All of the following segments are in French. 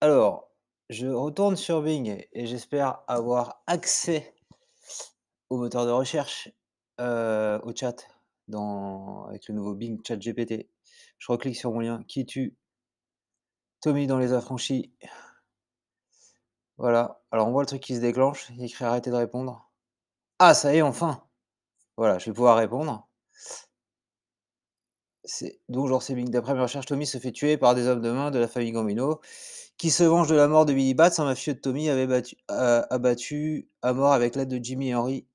Alors, je retourne sur Bing et j'espère avoir accès au moteur de recherche, euh, au chat, avec le nouveau Bing Chat GPT. Je reclique sur mon lien qui tue Tommy dans les affranchis. Voilà. Alors on voit le truc qui se déclenche. Il écrit arrêter de répondre. Ah, ça y est, enfin. Voilà, je vais pouvoir répondre. Donc, genre, c'est Bing. D'après mes recherches, Tommy se fait tuer par des hommes de main de la famille Gambino qui se venge de la mort de Billy Bats un mafieux de Tommy avait battu, abattu à mort avec l'aide de Jimmy Henry.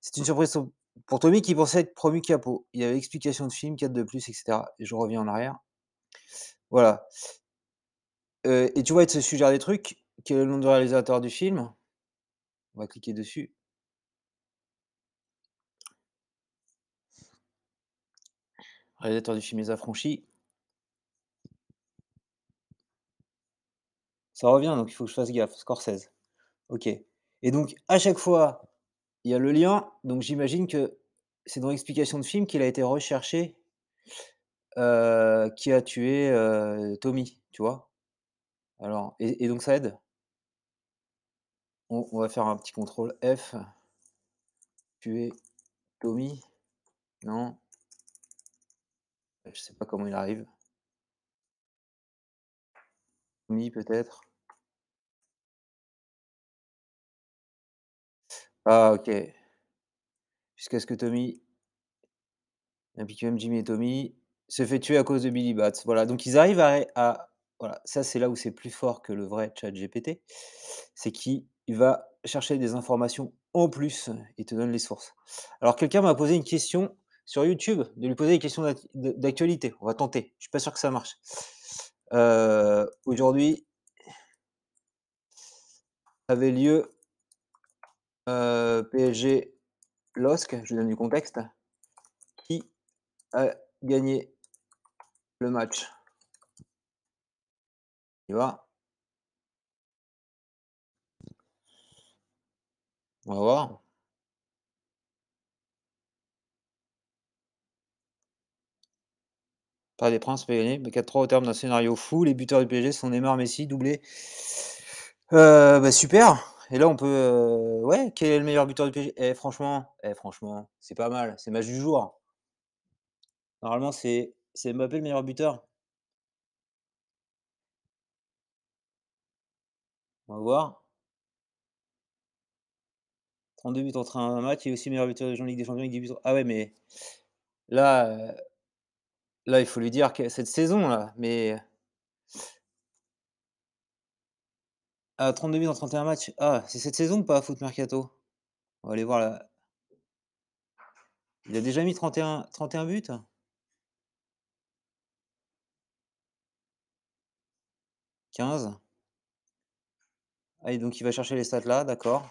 C'est une surprise pour Tommy qui pensait être promu capot. Il y avait explication de film, 4 de plus, etc. Et je reviens en arrière. Voilà. Euh, et tu vois, il se suggère des trucs. Quel est le nom du réalisateur du film On va cliquer dessus. Réalisateur du film est affranchi. ça revient, donc il faut que je fasse gaffe. score 16 Ok. Et donc, à chaque fois, il y a le lien. Donc, j'imagine que c'est dans l'explication de film qu'il a été recherché euh, qui a tué euh, Tommy, tu vois. Alors, et, donc ça aide on, va faire un petit contrôle F. Tuer Tommy. Non. Je sais pas comment il arrive. Tommy peut-être. Ah, OK. Jusqu'à ce que Tommy un même Jimmy et Tommy se fait tuer à cause de Billy Bats. Voilà, donc ils arrivent à, voilà, ça c'est là où c'est plus fort que le vrai chat GPT, c'est qu'il va chercher des informations en plus et te donne les sources. Alors quelqu'un m'a posé une question sur YouTube, de lui poser des questions d'actualité. On va tenter, je ne suis pas sûr que ça marche. Euh, Aujourd'hui avait lieu euh, PSG LOSC, je donne du contexte, qui a gagné le match. Tu On va voir. Pas des princes mais 4-3 au terme d'un scénario fou. Les buteurs du PSG sont Neymar Messi, doublé. Euh, bah, super, et là, on peut. Euh, ouais, quel est le meilleur buteur du PSG Eh, franchement, eh, franchement, c'est pas mal. C'est match du jour. Normalement, c'est Mbappé le meilleur buteur. On va voir. 32 buts entre un match. Il est aussi meilleur buteur de Jean-Ligue des Champions avec Ah ouais, mais là, euh, là, il faut lui dire que cette saison, là, mais 32 ah, buts dans 31 matchs. Ah, c'est cette saison ou pas, Foot Mercato On va aller voir là. Il a déjà mis 31, 31 buts « 15 ». Allez, donc il va chercher les stats là, d'accord.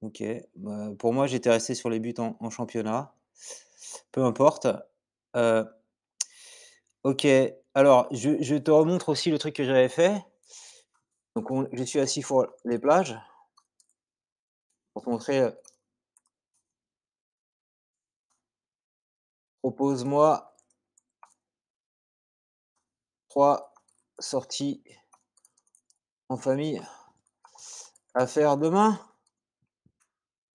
Ok. Bah, pour moi, j'étais resté sur les buts en, championnat. Peu importe. Euh, ok alors, je, te remontre aussi le truc que j'avais fait. Donc, je suis assis pour les plages pour te montrer. Euh, propose-moi trois sorties en famille à faire demain.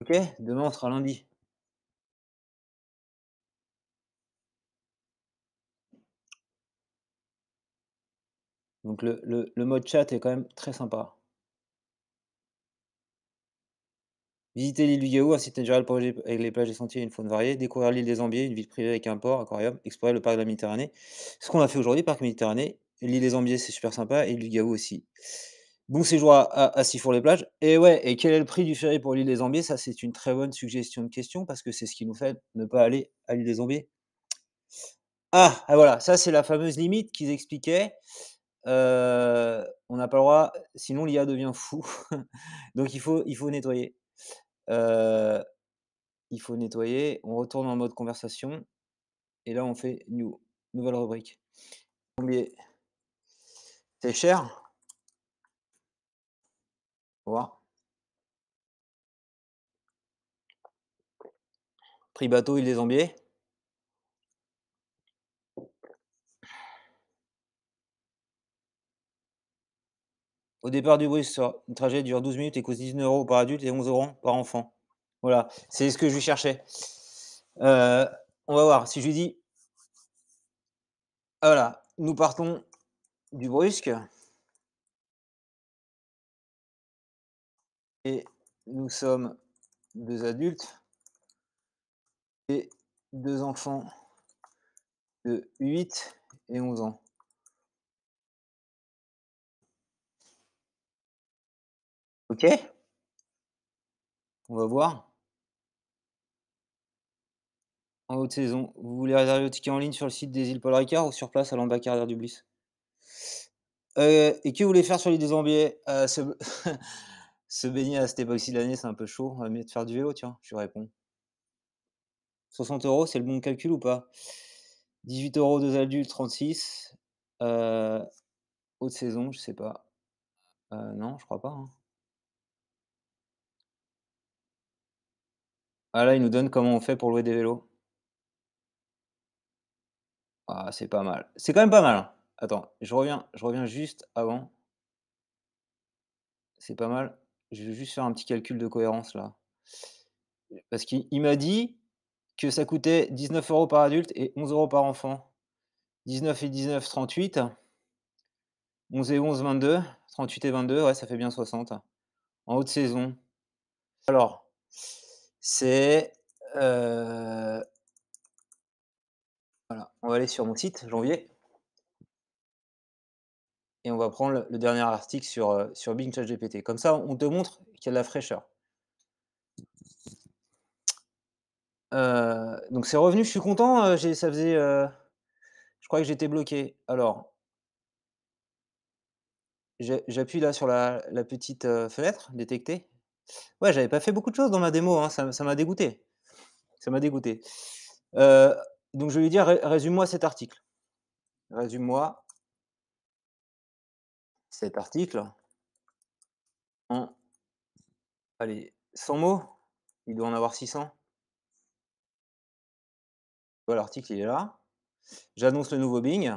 Ok Demain, on sera lundi. Donc le, mode chat est quand même très sympa. Visiter l'île du Gaou, un site le projet avec les plages et sentiers et une faune variée, découvrir l'île des Ambiers, une ville privée avec un port, aquarium, explorer le parc de la Méditerranée. Ce qu'on a fait aujourd'hui, parc Méditerranée, l'île des Ambiers, c'est super sympa, et l'île du Gaou aussi. Bon séjour à, à, Sifour les plages. Et ouais, et quel est le prix du ferry pour l'île des Ambiers Ça, c'est une très bonne suggestion de question parce que c'est ce qui nous fait ne pas aller à l'île des Ambiers. Ah, et ah voilà, ça c'est la fameuse limite qu'ils expliquaient on n'a pas le droit, sinon l'IA devient fou. Donc il faut, il faut nettoyer. il faut nettoyer. On retourne en mode conversation. Et là, on fait new, nouvelle rubrique. Combien C'est cher Voilà. Prix bateau, il des Ambiers. Au départ du bus, le trajet dure 12 minutes et coûte 19 euros par adulte et 11 euros par enfant. Voilà, c'est ce que je lui cherchais. Euh, on va voir. Si je lui dis, ah, voilà, nous partons du Brusque et nous sommes deux adultes et deux enfants de 8 et 11 ans. OK On va voir. En haute saison, vous voulez réserver le ticket en ligne sur le site des îles Paul Ricard ou sur place à l'embarcadère du Bliss euh, Et que vous voulez faire sur l'île des Ambiers euh, se... baigner à cette époque-ci de l'année, c'est un peu chaud. On faire du vélo, tiens, je réponds. 60 euros, c'est le bon calcul ou pas 18 euros deux adultes, 36. Euh, haute saison, je sais pas. non, je crois pas. Hein. Ah là, il nous donne comment on fait pour louer des vélos. Ah, c'est pas mal. C'est quand même pas mal. Hein. Attends, je reviens, je reviens juste avant. C'est pas mal. Je vais juste faire un petit calcul de cohérence là. Parce qu'il m'a dit que ça coûtait 19 euros par adulte et 11 euros par enfant. 19 et 19, 38. 11 et 11, 22. 38 et 22, ouais, ça fait bien 60. En haute saison. Alors, c'est... voilà, on va aller sur mon site, janvier. Et on va prendre le dernier article sur, sur Bing Chat GPT. Comme ça, on te montre qu'il y a de la fraîcheur. donc c'est revenu, je suis content. ça faisait, je crois que j'étais bloqué. Alors, j'appuie là sur la, petite fenêtre détectée. Ouais, j'avais pas fait beaucoup de choses dans ma démo, hein, ça m'a dégoûté. Ça m'a dégoûté. Euh, donc je vais lui dire: résume résume-moi cet article. Résume-moi» «cet article» «en, allez, 100 mots? Il doit en avoir 600». voilà l'article, il est là. J'annonce le nouveau Bing.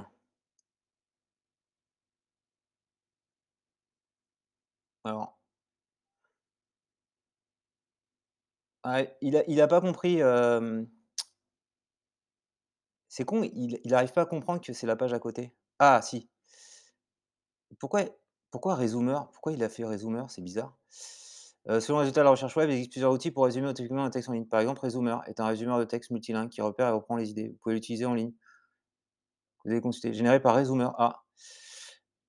Alors il n'a pas compris, c'est con, il il arrive pas à comprendre que c'est la page à côté. Ah si. Pourquoi pourquoi Pourquoi il a fait Resumer? C'est bizarre. selon les résultats de la recherche web, il existe plusieurs outils pour résumer automatiquement un texte en ligne. Par exemple, Resumer est un résumeur de texte multilingue qui repère et reprend les idées. Vous pouvez l'utiliser en ligne. Vous allez consulter, généré par Resumer. Ah.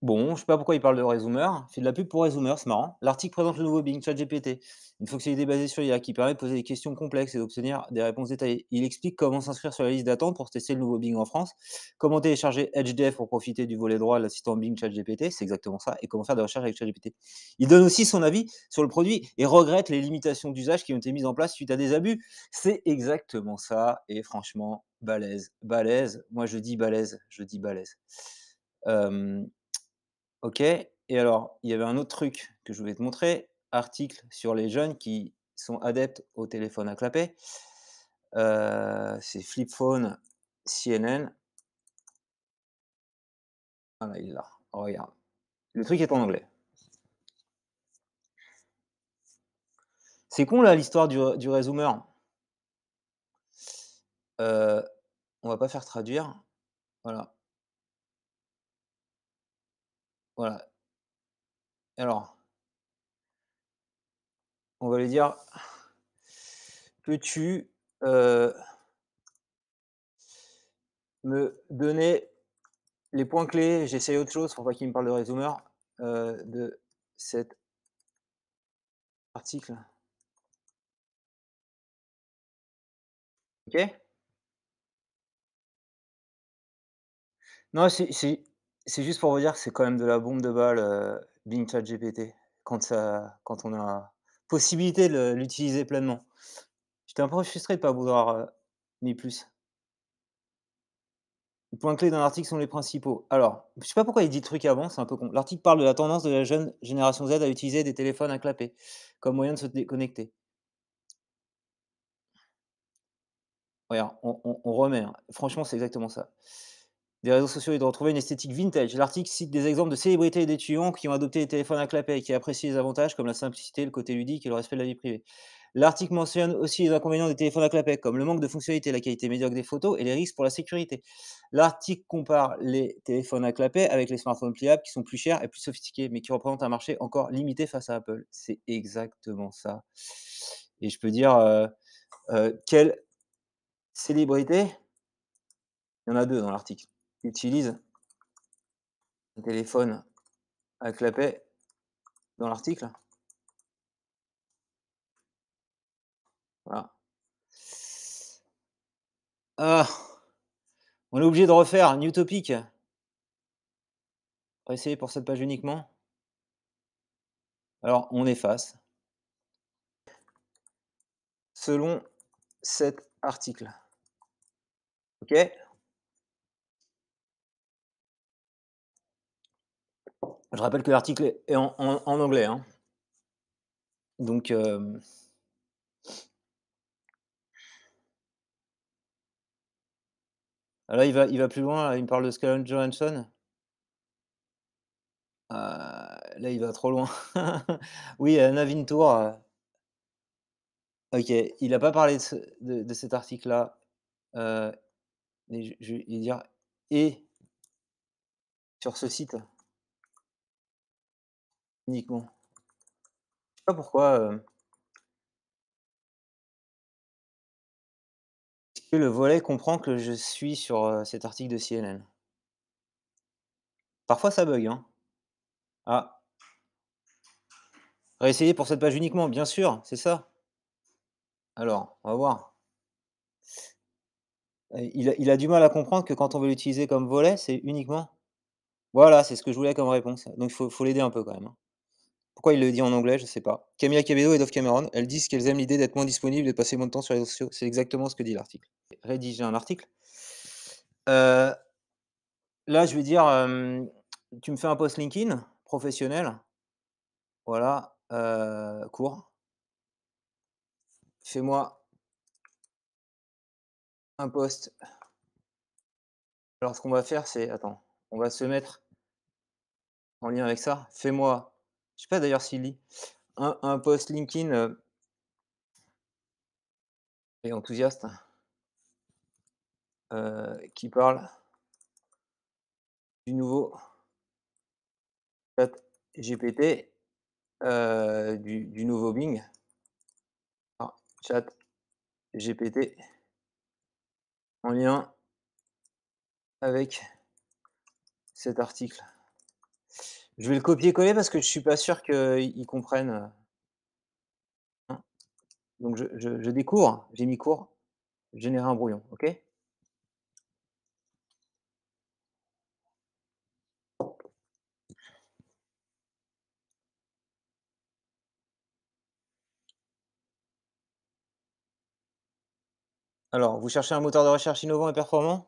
Bon, je sais pas pourquoi il parle de Resumer. Il fait de la pub pour Resumer, c'est marrant. L'article présente le nouveau Bing GPT une fonctionnalité basée sur l'IA qui permet de poser des questions complexes et d'obtenir des réponses détaillées. Il explique comment s'inscrire sur la liste d'attente pour tester le nouveau Bing en France, comment télécharger HDF pour profiter du volet droit de l'assistant Bing ChatGPT, c'est exactement ça, et comment faire des recherches avec ChatGPT. Il donne aussi son avis sur le produit et regrette les limitations d'usage qui ont été mises en place suite à des abus. C'est exactement ça, et franchement, balèze, balèze. Moi, je dis balèze, je dis balèze. ok, et alors, il y avait un autre truc que je voulais te montrer article sur les jeunes qui sont adeptes au téléphone à clapet. Euh, c'est phone CNN. Voilà, il est là. regarde. Le truc est en anglais. C'est con là l'histoire du, du résumer. Euh, on va pas faire traduire. Voilà. Voilà. Alors on va lui dire peux-tu me donner les points clés J'essaye autre chose pour pas qu'il me parle de résumeur, de cet article. Ok Non, c'est juste pour vous dire que c'est quand même de la bombe de balle, euh, Chat GPT, quand, ça, quand on a possibilité de l'utiliser pleinement. J'étais un peu frustré de ne pas vouloir ni plus. Les points clés d'un article sont les principaux. Alors, je ne sais pas pourquoi il dit truc avant, c'est un peu con. L'article parle de la tendance de la jeune génération Z à utiliser des téléphones à clapper comme moyen de se déconnecter. Regarde, on, remet. Hein. Franchement, c'est exactement ça des réseaux sociaux et de retrouver une esthétique vintage. L'article cite des exemples de célébrités et d'étudiants qui ont adopté les téléphones à clapet et qui apprécient les avantages comme la simplicité, le côté ludique et le respect de la vie privée. L'article mentionne aussi les inconvénients des téléphones à clapet, comme le manque de fonctionnalité, la qualité médiocre des photos et les risques pour la sécurité. L'article compare les téléphones à clapet avec les smartphones pliables qui sont plus chers et plus sophistiqués, mais qui représentent un marché encore limité face à Apple. C'est exactement ça. Et je peux dire, euh, euh, quelle célébrité Il y en a deux dans l'article utilise un téléphone à clapet dans l'article. Voilà. Ah, on est obligé de refaire New Topic. On va essayer pour cette page uniquement. Alors, on efface. Selon cet article. OK Je rappelle que l'article est en, anglais. Hein. Donc. Euh... il va, il va plus loin. il me parle de Scarlett Johansson. Ah, là, il va trop loin. oui, Navin Tour. Euh. Ok, il n'a pas parlé de, cet article-là. Euh, je, je vais dire et sur ce site uniquement. Je sais pas pourquoi. Euh, que le volet comprend que je suis sur euh, cet article de CNN? Parfois ça bug, hein. Ah. Réessayer pour cette page uniquement, bien sûr, c'est ça. Alors, on va voir. Euh, il a, du mal à comprendre que quand on veut l'utiliser comme volet, c'est uniquement. Voilà, c'est ce que je voulais comme réponse. Donc il faut, l'aider un peu quand même. Hein. Pourquoi il le dit en anglais, je ne sais pas. Camilla Cabello et Dove Cameron, elles disent qu'elles aiment l'idée d'être moins disponibles et de passer moins de temps sur les réseaux sociaux. C'est exactement ce que dit l'article. Rédiger un article. Euh, là, je vais dire, tu me fais un post LinkedIn professionnel. Voilà, euh, court. Fais-moi un post. Alors, ce qu'on va faire, c'est, attends, on va se mettre en lien avec ça. Fais-moi je sais pas d'ailleurs s'il lit. Un, post LinkedIn euh, et enthousiaste euh, qui parle du nouveau chat GPT, euh, du, du, nouveau Bing. chat GPT en lien avec cet article. Je vais le copier-coller parce que je ne suis pas sûr qu'ils comprennent. Euh. Hein. Donc je, je découvre, j'ai mis cours, générer un brouillon, ok Alors, vous cherchez un moteur de recherche innovant et performant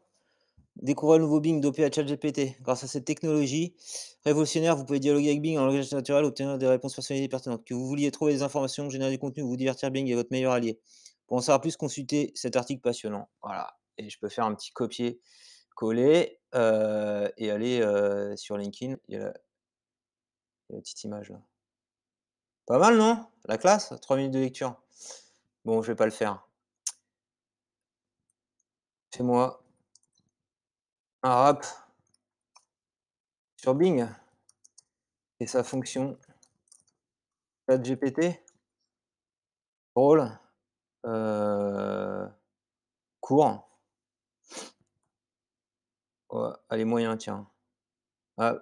Découvrez le nouveau Bing dopé à ChatGPT. Grâce à cette technologie révolutionnaire, vous pouvez dialoguer avec Bing en langage naturel, obtenir des réponses personnalisées pertinentes. Que vous vouliez trouver des informations, générer du contenu, vous divertir, Bing est votre meilleur allié. Pour en savoir plus, consultez cet article passionnant. Voilà. Et je peux faire un petit copier-coller euh, et aller euh, sur LinkedIn. Il y, a la... petite image là. Pas mal, non La classe 3 minutes de lecture. Bon, je vais pas le faire. Fais-moi un rap sur Bing et sa fonction ChatGPT. gpt Euh, court. allez, ah, moyen, tiens. Ah,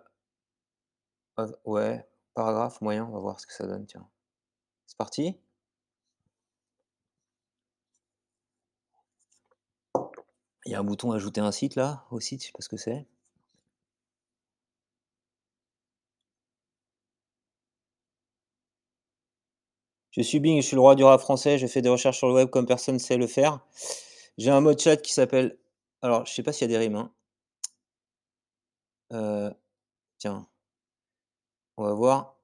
ah, ouais, paragraphe, moyen, on va voir ce que ça donne, tiens. C'est parti. Il y a un bouton ajouter un site là au site, je sais pas ce que c'est. Je suis Bing, je suis le roi du rat français, je fais des recherches sur le web comme personne ne sait le faire. J'ai un mode chat qui s'appelle. Alors, je sais pas s'il y a des rimes. Hein. Euh, tiens, on va voir.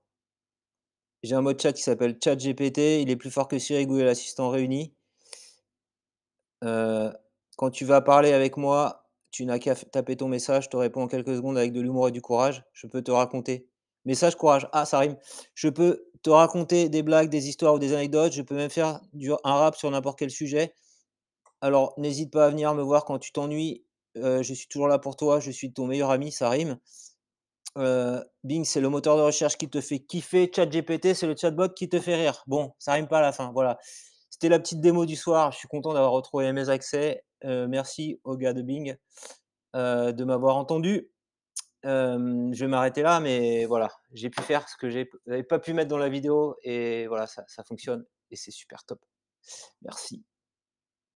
J'ai un mode chat qui s'appelle GPT », Il est plus fort que Siri Google Assistant réunis. Euh... Quand tu vas parler avec moi, tu n'as qu'à taper ton message, je te réponds en quelques secondes avec de l'humour et du courage. Je peux te raconter. Message courage. Ah, ça rime. Je peux te raconter des blagues, des histoires ou des anecdotes. Je peux même faire du, un rap sur n'importe quel sujet. Alors, n'hésite pas à venir me voir quand tu t'ennuies. Euh, je suis toujours là pour toi. Je suis ton meilleur ami. Ça rime. Euh, Bing, c'est le moteur de recherche qui te fait kiffer. Chat GPT, c'est le chatbot qui te fait rire. Bon, ça rime pas à la fin. Voilà. C'était la petite démo du soir. Je suis content d'avoir retrouvé mes accès. Euh, merci au gars de Bing euh, de m'avoir entendu. je vais m'arrêter là, mais voilà, j'ai pu faire ce que n'avais pas pu mettre dans la vidéo et voilà, ça fonctionne et c'est super top. Merci.